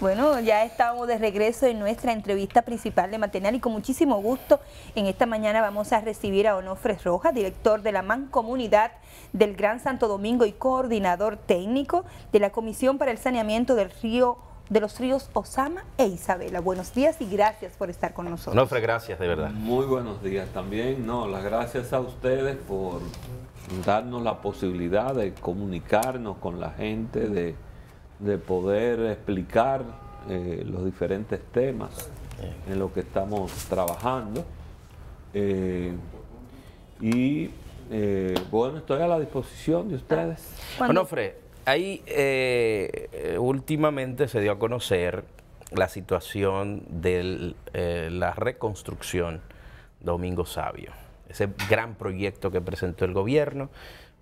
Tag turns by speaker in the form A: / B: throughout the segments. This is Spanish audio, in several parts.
A: Bueno, ya estamos de regreso en nuestra entrevista principal de Matenal y con muchísimo gusto en esta mañana vamos a recibir a Onofre Rojas, director de la Mancomunidad del Gran Santo Domingo y coordinador técnico de la Comisión para el Saneamiento del Río de los ríos Osama e Isabela. Buenos días y gracias por estar con nosotros. Onofre,
B: gracias de verdad. Muy buenos días también. No, las gracias a ustedes por darnos la posibilidad de comunicarnos con la gente, de de poder explicar eh, los diferentes temas en los que estamos trabajando. Eh, y eh, bueno, estoy a la disposición de
C: ustedes. Bueno, Fred, ahí últimamente se dio a conocer la situación de la reconstrucción Domingo Sabio, ese gran proyecto que presentó el gobierno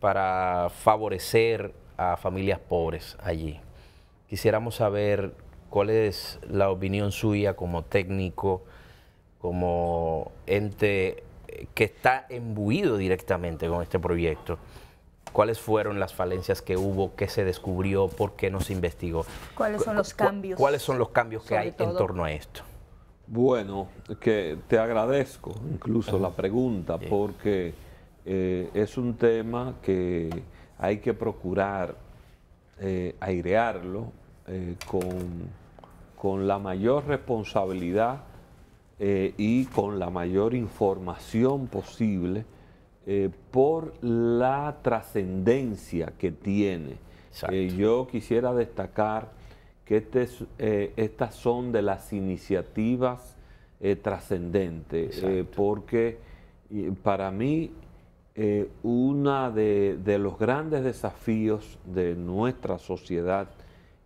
C: para favorecer a familias pobres allí. Quisiéramos saber cuál es la opinión suya como técnico, como ente eh, que está embuido directamente con este proyecto. ¿Cuáles fueron las falencias que hubo? ¿Qué se descubrió? ¿Por qué no se investigó? ¿Cuáles son los cambios? ¿Cuáles son los cambios que hay en torno a esto?
B: Bueno, que te agradezco incluso la pregunta porque eh, es un tema que hay que procurar eh, airearlo eh, con, con, la mayor responsabilidad eh, y con la mayor información posible por la trascendencia que tiene. yo quisiera destacar que este estas son de las iniciativas trascendentes, porque para mí eh, uno de, los grandes desafíos de nuestra sociedad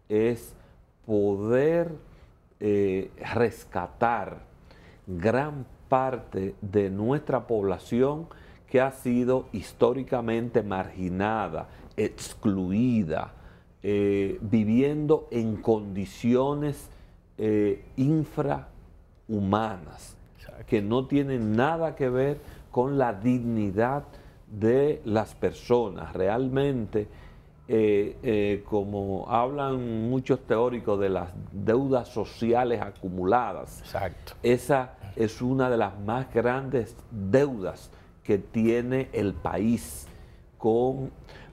B: es poder eh, rescatar gran parte de nuestra población que ha sido históricamente marginada, excluida, eh, viviendo en condiciones eh, infrahumanas, que no tienen nada que ver con la dignidad de las personas. Realmente, eh, eh, como hablan muchos teóricos de las deudas sociales acumuladas, esa es una de las más grandes deudas que tiene el país con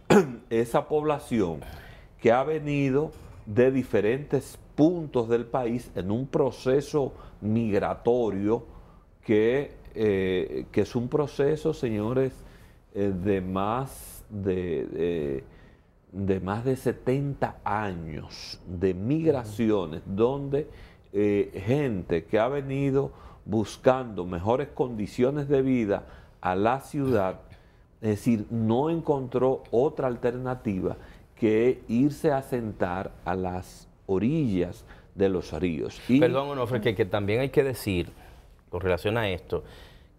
B: esa población que ha venido de diferentes puntos del país en un proceso migratorio que, eh, que es un proceso, señores, de, más de, más de 70 años de migraciones donde eh, gente que ha venido buscando mejores condiciones de vida a la ciudad, es decir, no encontró otra alternativa que irse a sentar a las orillas de los ríos. Perdón, Onofre, que también hay
C: que decir,
B: con relación a esto,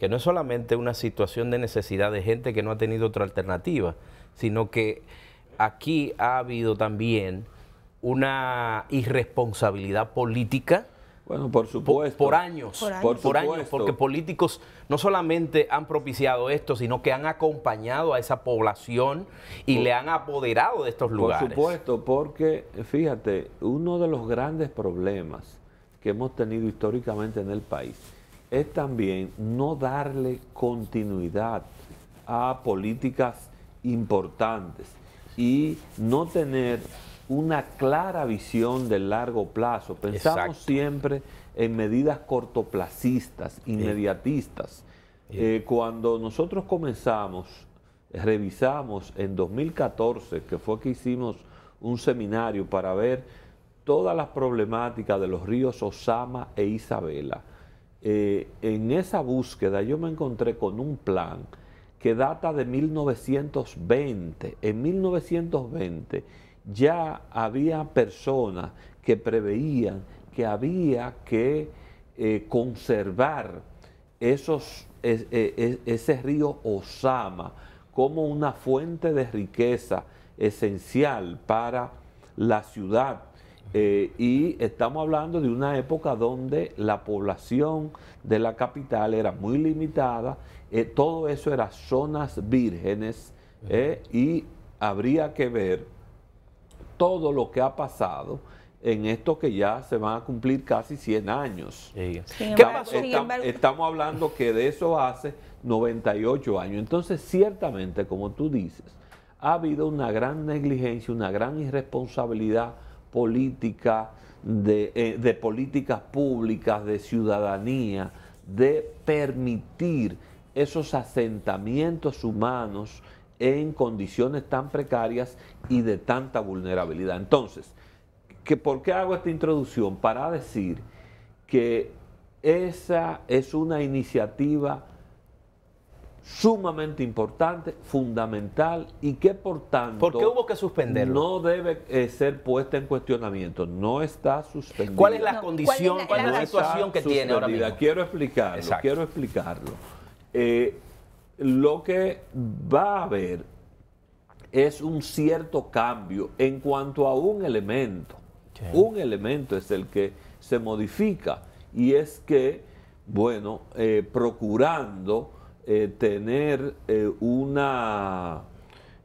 C: que no es solamente una situación de necesidad de gente que no ha tenido otra alternativa, sino que aquí ha habido también una irresponsabilidad
B: política. Bueno, por supuesto. Por,
C: años. por años, porque políticos no solamente han propiciado esto, sino que han acompañado a esa población y le han apoderado de estos lugares. Por
B: supuesto, porque fíjate, uno de los grandes problemas que hemos tenido históricamente en el país es también no darle continuidad a políticas importantes y no tener una clara visión de largo plazo. Pensamos siempre en medidas cortoplacistas, inmediatistas. Eh, cuando nosotros comenzamos, revisamos en 2014, que fue que hicimos un seminario para ver todas las problemáticas de los ríos Osama e Isabela, eh, en esa búsqueda yo me encontré con un plan que data de 1920. En 1920 ya había personas que preveían que había que eh, conservar esos, e, e, e, ese río Osama como una fuente de riqueza esencial para la ciudad, eh, y estamos hablando de una época donde la población de la capital era muy limitada, eh, todo eso era zonas vírgenes eh, y habría que ver todo lo que ha pasado en esto que ya se van a cumplir casi 100 años. estamos hablando que de eso hace 98 años. Entonces, ciertamente, como tú dices, ha habido una gran negligencia, una gran irresponsabilidad política, de, eh, de políticas públicas, de ciudadanía, de permitir esos asentamientos humanos en condiciones tan precarias y de tanta vulnerabilidad. Entonces, que ¿por qué hago esta introducción? Para decir que esa es una iniciativa sumamente importante, fundamental y que por tanto ¿Por hubo que suspenderlo? no debe eh, ser puesta en cuestionamiento, no está suspendida. ¿Cuál es la condición, cuál es la, situación que tiene ahora Quiero explicarlo, quiero explicarlo. Eh, lo que va a haber es un cierto cambio en cuanto a un elemento. Un elemento es el que se modifica y es que, bueno, eh, procurando eh, tener eh, una,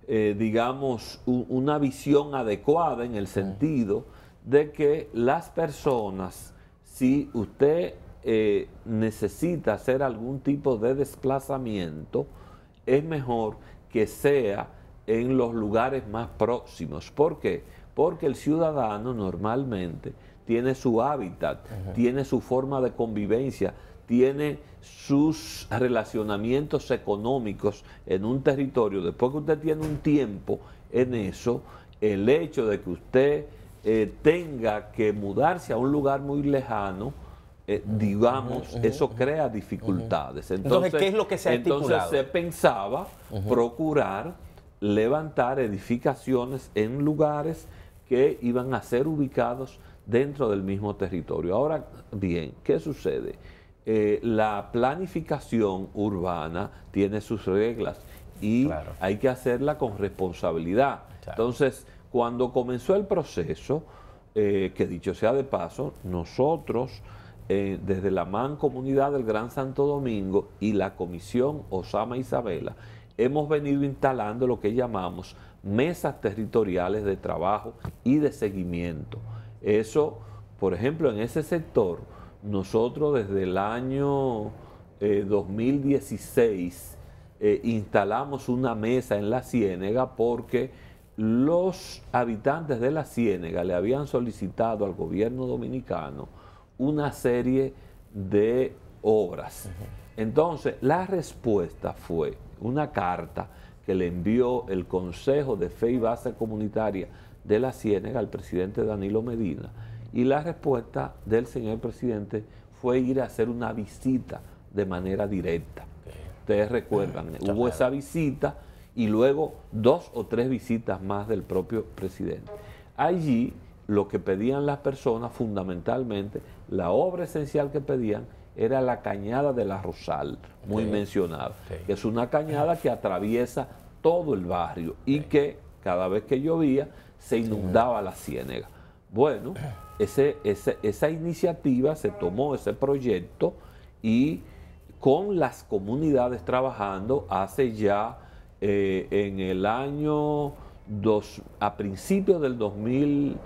B: eh, digamos, una visión adecuada en el mm. sentido de que las personas, si usted necesita hacer algún tipo de desplazamiento, es mejor que sea en los lugares más próximos. ¿Por qué? Porque el ciudadano normalmente tiene su hábitat, tiene su forma de convivencia, tiene sus relacionamientos económicos en un territorio, después que usted tiene un tiempo en eso, el hecho de que usted eh, tenga que mudarse a un lugar muy lejano, eh, digamos, eso crea dificultades. entonces, ¿qué es lo que se ha Entonces se pensaba procurar levantar edificaciones en lugares que iban a ser ubicados dentro del mismo territorio. Ahora bien, ¿qué sucede? Eh, la planificación urbana tiene sus reglas y hay que hacerla con responsabilidad. Entonces, cuando comenzó el proceso, eh, que dicho sea de paso, nosotros eh, desde la Mancomunidad del Gran Santo Domingo y la Comisión Osama Isabela, hemos venido instalando lo que llamamos mesas territoriales de trabajo y de seguimiento. Eso, por ejemplo, en ese sector, nosotros desde el año 2016 eh, eh, instalamos una mesa en la Ciénega porque los habitantes de la Ciénega le habían solicitado al gobierno dominicano una serie de obras. Entonces, la respuesta fue una carta que le envió el Consejo de Fe y Base Comunitaria de la Ciénega al presidente Danilo Medina y la respuesta del señor presidente fue ir a hacer una visita de manera directa. Ustedes recuerdan, ah, hubo esa visita y luego dos o tres visitas más del propio presidente. Allí lo que pedían las personas, fundamentalmente, la obra esencial que pedían era la cañada de la Rosal, muy mencionada, que es una cañada que atraviesa todo el barrio y que cada vez que llovía se inundaba la ciénega. Bueno, esa iniciativa se tomó, ese proyecto, y con las comunidades trabajando hace ya eh, en el año, a principios del 2000,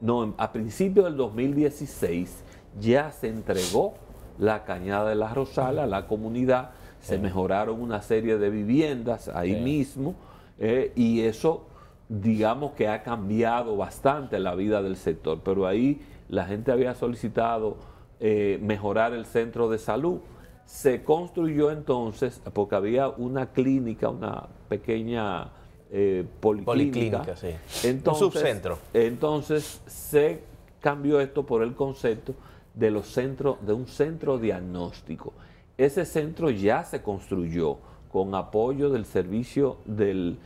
B: no, a principios del 2016 ya se entregó la cañada de la Rosala a la comunidad, se mejoraron una serie de viviendas ahí mismo eh, y eso digamos que ha cambiado bastante la vida del sector, pero ahí la gente había solicitado eh, mejorar el centro de salud. Se construyó entonces, porque había una clínica, una pequeña eh, policlínica. sí. entonces, Un subcentro. Entonces se cambió esto por el concepto de los centros, de un centro diagnóstico. Ese centro ya se construyó con apoyo del servicio del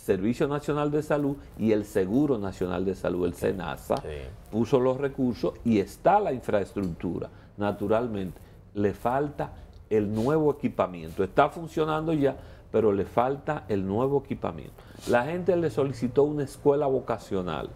B: Servicio Nacional de Salud y el Seguro Nacional de Salud, el SENASA, puso los recursos y está la infraestructura. Naturalmente, le falta el nuevo equipamiento. Está funcionando ya, pero le falta el nuevo equipamiento. La gente le solicitó una escuela vocacional.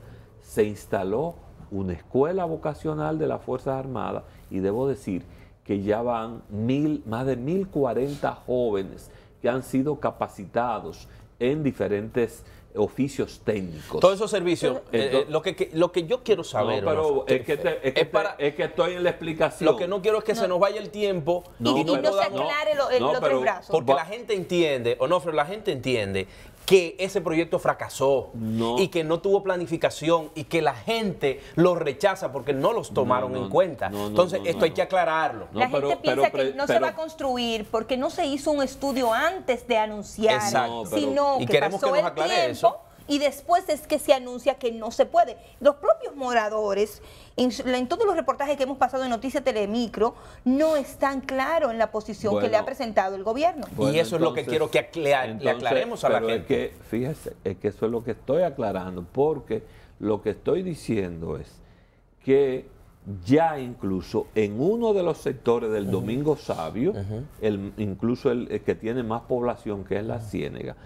B: Se instaló una escuela vocacional de las Fuerzas Armadas y debo decir que ya van mil, más de 1.040 jóvenes que han sido capacitados en diferentes oficios técnicos. Todos esos servicios, eh, eh,
C: lo, que, lo que yo quiero saber no, pero es, que estoy en la explicación. Lo que no quiero es que se nos vaya el tiempo y, no, se aclare el, otro brazo. Porque la gente entiende, o Onofre, la gente entiende que ese proyecto fracasó y que no tuvo planificación y que la gente lo rechaza porque no los tomaron en cuenta. Entonces, esto hay que aclararlo. la gente pero, piensa pero, que no se va a
A: construir porque no se hizo un estudio antes de anunciar, sino y queremos que nos el Eso y después es que se anuncia que no se puede. Los propios moradores, en, todos los reportajes que hemos pasado en Noticia Telemicro, no están claros en la posición que le ha presentado el gobierno. y eso es lo que quiero que aclaremos a la
B: gente. que, fíjese, es que eso es lo que estoy aclarando, porque lo que estoy diciendo es que ya incluso en uno de los sectores del Domingo Sabio, el, incluso el, que tiene más población, que es la Ciénega,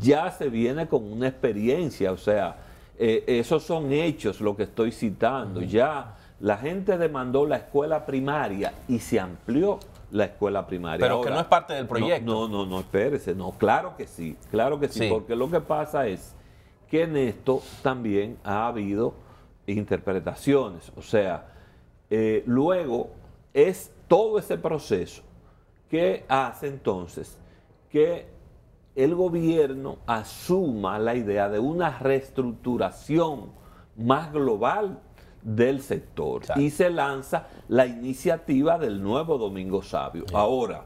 B: ya se viene con una experiencia, o sea, eh, esos son hechos lo que estoy citando, ya la gente demandó la escuela primaria y se amplió la escuela primaria. Pero que no es parte del proyecto. No, no, no, espérese, no, claro que sí, claro que sí, porque lo que pasa es que en esto también ha habido interpretaciones, o sea, eh, luego es todo ese proceso que hace entonces que el gobierno asuma la idea de una reestructuración más global del sector y se lanza la iniciativa del nuevo Domingo Sabio. Ahora,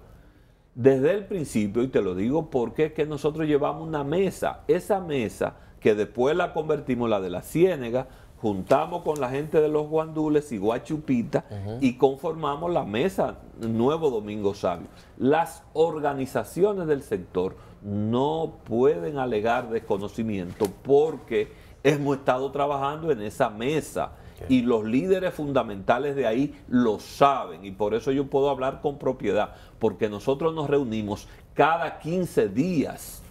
B: desde el principio, y te lo digo porque es que nosotros llevamos una mesa, esa mesa que después la convertimos la de la Ciénega, juntamos con la gente de los guandules y guachupita y conformamos la mesa Nuevo Domingo Sabio. Las organizaciones del sector no pueden alegar desconocimiento porque hemos estado trabajando en esa mesa. Y los líderes fundamentales de ahí lo saben y por eso yo puedo hablar con propiedad, porque nosotros nos reunimos cada 15 días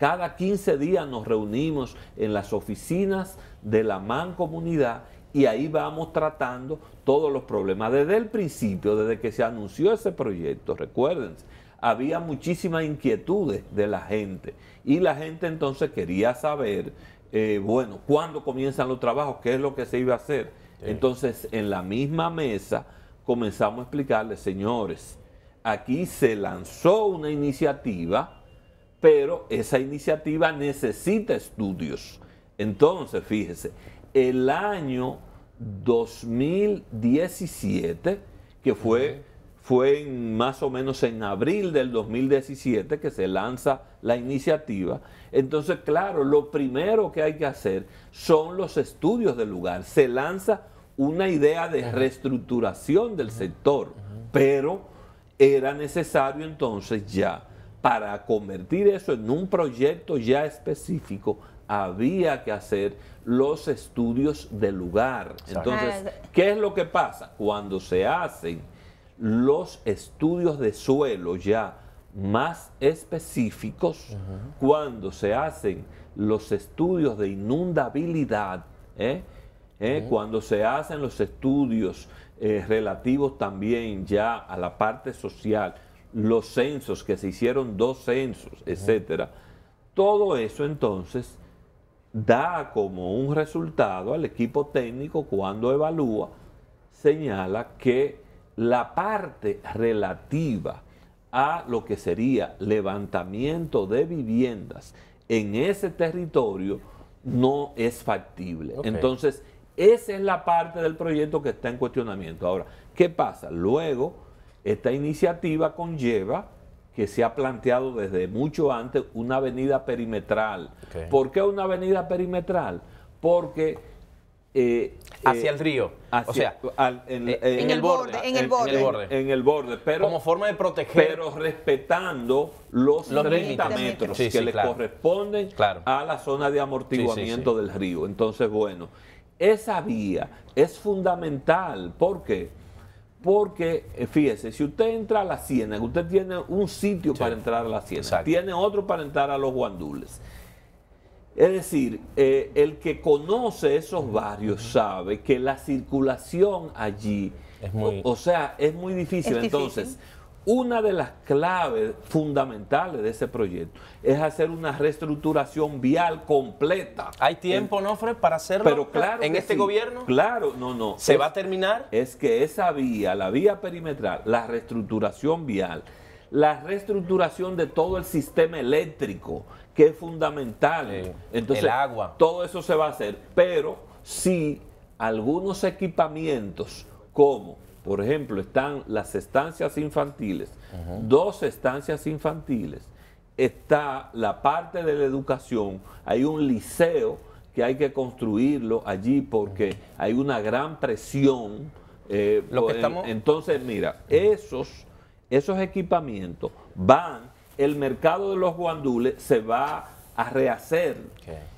B: cada 15 días nos reunimos en las oficinas de la mancomunidad y ahí vamos tratando todos los problemas. Desde el principio, desde que se anunció ese proyecto, recuerden, había muchísimas inquietudes de la gente y la gente entonces quería saber, eh, bueno, cuándo comienzan los trabajos, qué es lo que se iba a hacer. Entonces, en la misma mesa comenzamos a explicarles, señores, aquí se lanzó una iniciativa pero esa iniciativa necesita estudios. Entonces, fíjese, el año 2017, que fue, fue más o menos en abril del 2017 que se lanza la iniciativa, entonces, claro, lo primero que hay que hacer son los estudios del lugar. Se lanza una idea de reestructuración del sector, pero era necesario entonces ya para convertir eso en un proyecto ya específico, había que hacer los estudios de lugar. Entonces, ¿qué es lo que pasa? Cuando se hacen los estudios de suelo ya más específicos, cuando se hacen los estudios de inundabilidad, ¿eh? ¿Eh? cuando se hacen los estudios eh, relativos también ya a la parte social, los censos, que se hicieron dos censos, etcétera. Todo eso entonces da como un resultado al equipo técnico cuando evalúa, señala que la parte relativa a lo que sería levantamiento de viviendas en ese territorio no es factible. Entonces, esa es la parte del proyecto que está en cuestionamiento. Ahora, ¿qué pasa? Luego esta iniciativa conlleva que se ha planteado desde mucho antes una avenida perimetral. ¿Por qué una avenida perimetral? Porque... Eh, hacia eh, el río, o sea, eh, en, el borde, en, el borde, en el borde, pero como forma de proteger, pero respetando los, 30 metros, que le corresponden a la zona de amortiguamiento del río. Entonces, bueno, esa vía es fundamental. ¿Por qué? Porque, eh, fíjese, si usted entra a la Ciénaga, usted tiene un sitio para entrar a la Ciénaga, tiene otro para entrar a los guandules. Es decir, eh, el que conoce esos barrios sabe que la circulación allí, o, sea, es muy difícil. Entonces, una de las claves fundamentales de ese proyecto es hacer una reestructuración vial completa. ¿Hay tiempo, no, Fred, para hacerlo? Pero claro ¿En este gobierno? Claro, no, no. ¿Se va a terminar? Es que esa vía, la vía perimetral, la reestructuración vial, la reestructuración de todo el sistema eléctrico, que es fundamental. Entonces, el agua. Todo eso se va a hacer, pero si algunos equipamientos como por ejemplo, están las estancias infantiles, dos estancias infantiles, está la parte de la educación, hay un liceo que hay que construirlo allí porque hay una gran presión. Eh, entonces, mira, esos, esos equipamientos van, el mercado de los guandules se va a rehacer.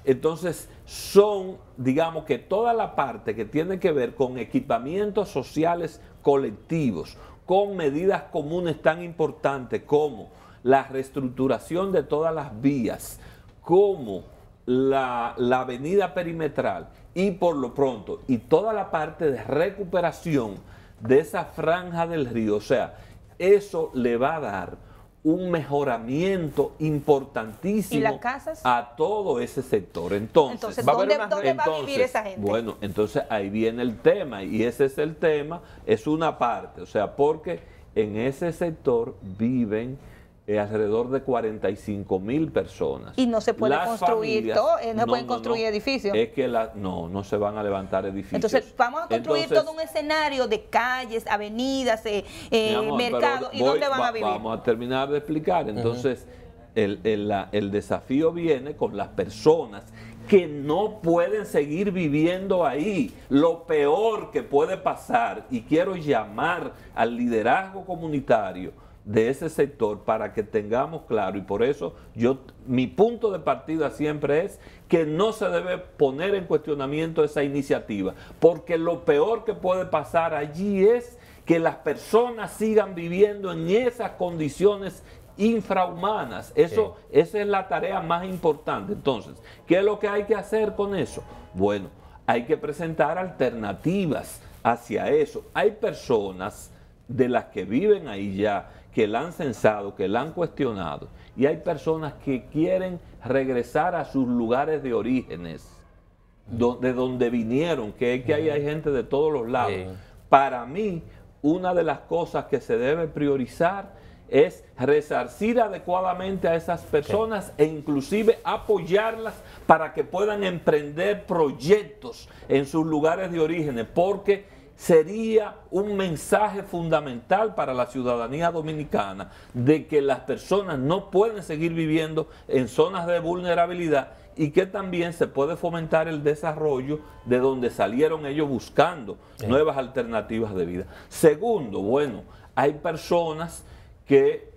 B: Entonces, son, digamos que toda la parte que tiene que ver con equipamientos sociales colectivos, con medidas comunes tan importantes como la reestructuración de todas las vías, como la, la avenida perimetral y por lo pronto, y toda la parte de recuperación de esa franja del río, o sea, eso le va a dar un mejoramiento importantísimo a todo ese sector. Entonces, ¿dónde, va a vivir esa gente? Bueno, entonces ahí viene el tema y ese es el tema, es una parte, o sea, porque en ese sector viven eh, alrededor de 45 mil personas. Y no se puede construir todo, eh, no, pueden construir edificios. Es que no, no se van a levantar edificios. Entonces,
A: vamos a construir todo un escenario de calles, avenidas, eh, mercados, ¿y dónde van a vivir? Vamos
B: a terminar de explicar. Entonces, el, el desafío viene con las personas que no pueden seguir viviendo ahí. Lo peor que puede pasar, y quiero llamar al liderazgo comunitario, de ese sector para que tengamos claro, y por eso yo mi punto de partida siempre es que no se debe poner en cuestionamiento esa iniciativa, porque lo peor que puede pasar allí es que las personas sigan viviendo en esas condiciones infrahumanas. Eso, Esa es la tarea más importante. Entonces, ¿qué es lo que hay que hacer con eso? Bueno, hay que presentar alternativas hacia eso. Hay personas de las que viven ahí ya que la han censado, que la han cuestionado, y hay personas que quieren regresar a sus lugares de orígenes, de donde vinieron, que, es que ahí hay gente de todos los lados. Para mí, una de las cosas que se debe priorizar es resarcir adecuadamente a esas personas e inclusive apoyarlas para que puedan emprender proyectos en sus lugares de orígenes, porque sería un mensaje fundamental para la ciudadanía dominicana de que las personas no pueden seguir viviendo en zonas de vulnerabilidad y que también se puede fomentar el desarrollo de donde salieron ellos buscando nuevas alternativas de vida. Segundo, bueno, hay personas que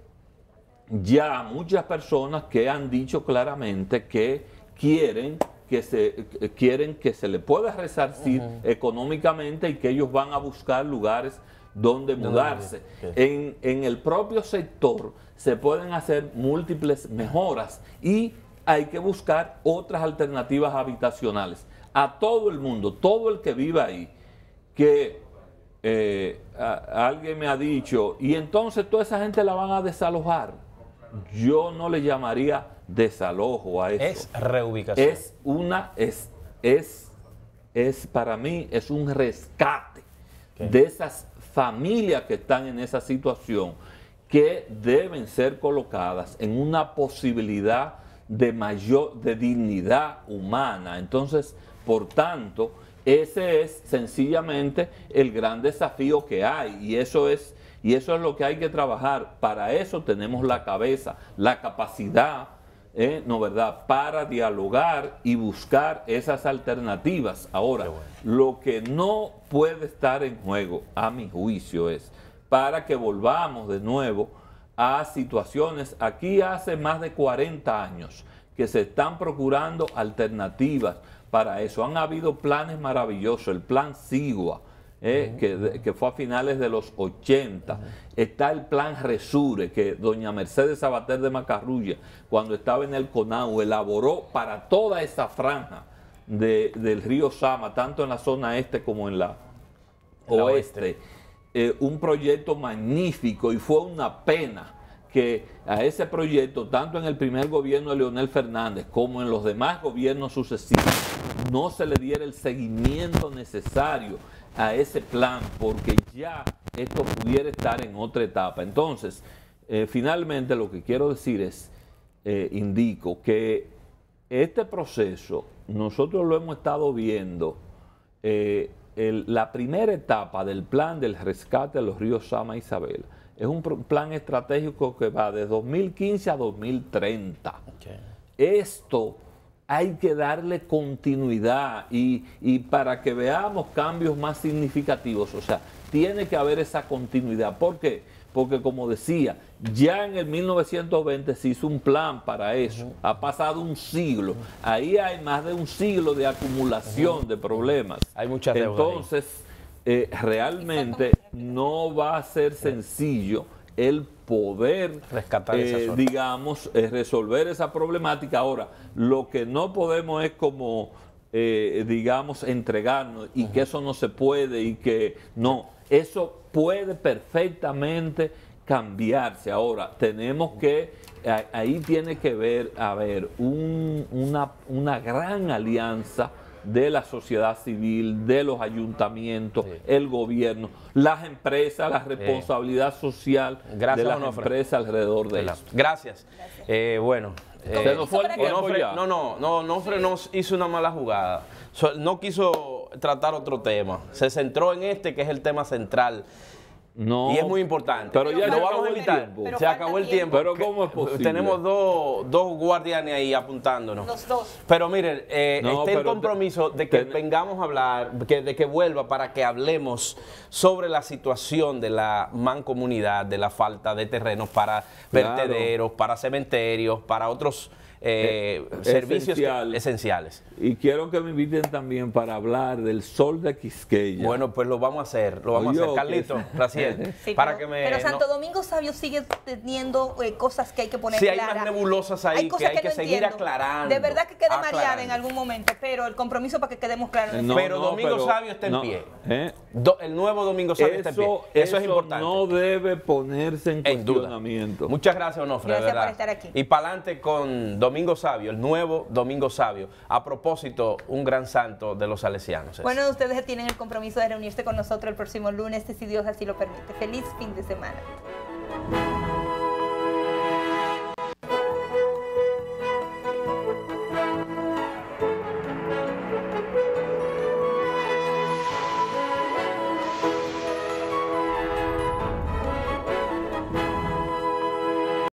B: ya muchas personas que han dicho claramente que quieren que se eh, quieren que se le pueda resarcir económicamente y que ellos van a buscar lugares donde mudarse. en, en, el propio sector se pueden hacer múltiples mejoras y hay que buscar otras alternativas habitacionales. A todo el mundo, todo el que viva ahí, que eh, alguien me ha dicho, y entonces toda esa gente la van a desalojar yo no le llamaría desalojo a eso. Es reubicación. Es una, es, es, es para mí, es un rescate de esas familias que están en esa situación que deben ser colocadas en una posibilidad de mayor, de dignidad humana. Entonces, por tanto, ese es sencillamente el gran desafío que hay y eso es y eso es lo que hay que trabajar. Para eso tenemos la cabeza, la capacidad, ¿eh? ¿no verdad?, para dialogar y buscar esas alternativas. Ahora, lo que no puede estar en juego, a mi juicio, es para que volvamos de nuevo a situaciones. Aquí hace más de 40 años que se están procurando alternativas para eso. Han habido planes maravillosos, el plan SIGUA, eh, que, fue a finales de los 80. Está el plan Resure, que doña Mercedes Sabater de Macarrulla, cuando estaba en el CONAU, elaboró para toda esa franja del río Sama, tanto en la zona este como en la, oeste, eh, un proyecto magnífico y fue una pena que a ese proyecto, tanto en el primer gobierno de Leonel Fernández como en los demás gobiernos sucesivos, no se le diera el seguimiento necesario a ese plan, porque ya esto pudiera estar en otra etapa. Entonces, eh, finalmente lo que quiero decir es, eh, indico que este proceso nosotros lo hemos estado viendo. Eh, la primera etapa del plan del rescate de los ríos Sama e Isabel es un plan estratégico que va de 2015 a 2030. Esto hay que darle continuidad y, para que veamos cambios más significativos. O sea, tiene que haber esa continuidad. ¿Por qué? Porque como decía, ya en el 1920 se hizo un plan para eso. Ha pasado un siglo. Ahí hay más de un siglo de acumulación de problemas. Hay muchas Entonces, eh, realmente no va a ser sencillo el poder, eh, digamos, eh, resolver esa problemática. Ahora, lo que no podemos es como, digamos, entregarnos y que eso no se puede y que no, eso puede perfectamente cambiarse. Ahora, tenemos que, ahí tiene que ver, a un, una, una gran alianza de la sociedad civil, de los ayuntamientos, el gobierno, las empresas, la responsabilidad social de las empresas alrededor de eso. Gracias. Eh, bueno. Eh, no
C: no, no, no, Onofre nos hizo una mala jugada. no quiso tratar otro tema. Se centró en este, que es el tema central. No. Y es muy importante. Pero ya no vamos a evitar. se acabó el tiempo. Pero ¿cómo es posible? Tenemos dos, guardianes ahí apuntándonos. Los dos. Pero miren, eh, el compromiso de que vengamos a hablar, que, de que vuelva para que hablemos sobre la situación de la mancomunidad, de la falta de terrenos para vertederos, para cementerios, para otros eh, eh, servicios esenciales.
B: Y quiero que me inviten también para hablar del sol de Quisqueya. Bueno, pues lo vamos a hacer, lo vamos a hacer. Carlito, gracias. para
C: que me, pero Santo
A: Domingo Sabio sigue teniendo eh, cosas que hay que poner sí, claras. hay más nebulosas ahí que, hay que, seguir aclarando. De verdad que quede ah, mareada en algún momento, pero el compromiso para que quedemos claros. pero Domingo Sabio está en pie.
B: el nuevo Domingo Sabio está en pie. Eso, es importante. no debe ponerse en, Duda. Muchas gracias, Onofre,
C: Gracias por estar aquí. Y para adelante con Domingo Sabio, el nuevo Domingo Sabio. A propósito, un gran santo de los salesianos. Bueno,
A: ustedes tienen el compromiso de reunirse con nosotros el próximo lunes, si Dios así lo permite. Feliz fin de semana.